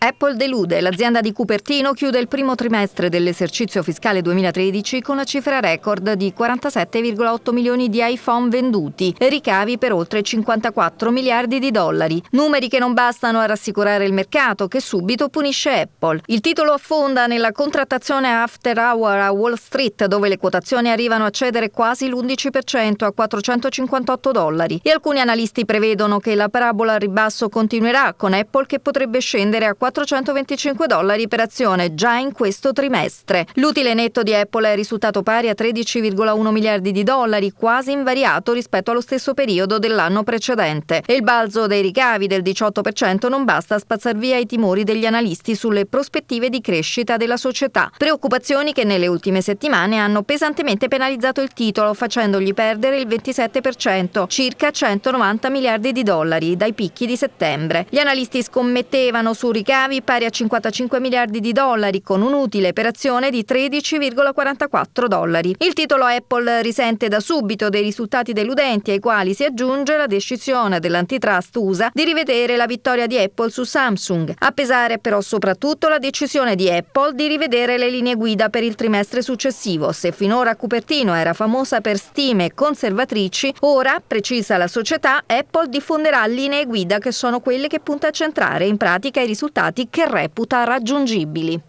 Apple delude, l'azienda di Cupertino chiude il primo trimestre dell'esercizio fiscale 2013 con la cifra record di 47,8 milioni di iPhone venduti e ricavi per oltre 54 miliardi di dollari. Numeri che non bastano a rassicurare il mercato che subito punisce Apple. Il titolo affonda nella contrattazione after hour a Wall Street dove le quotazioni arrivano a cedere quasi l'11% a 458 dollari e alcuni analisti prevedono che la parabola al ribasso continuerà con Apple che potrebbe scendere a 4 425 dollari per azione già in questo trimestre. L'utile netto di Apple è risultato pari a 13,1 miliardi di dollari, quasi invariato rispetto allo stesso periodo dell'anno precedente. E il balzo dei ricavi del 18% non basta a spazzar via i timori degli analisti sulle prospettive di crescita della società. Preoccupazioni che nelle ultime settimane hanno pesantemente penalizzato il titolo, facendogli perdere il 27%, circa 190 miliardi di dollari, dai picchi di settembre. Gli analisti scommettevano su ricavi scavi pari a 55 miliardi di dollari con un utile per azione di 13,44 dollari. Il titolo Apple risente da subito dei risultati deludenti ai quali si aggiunge la decisione dell'antitrust USA di rivedere la vittoria di Apple su Samsung. A pesare però soprattutto la decisione di Apple di rivedere le linee guida per il trimestre successivo. Se finora Cupertino era famosa per stime conservatrici, ora, precisa la società, Apple diffonderà linee guida che sono quelle che punta a centrare in pratica i risultati risultati che reputa raggiungibili.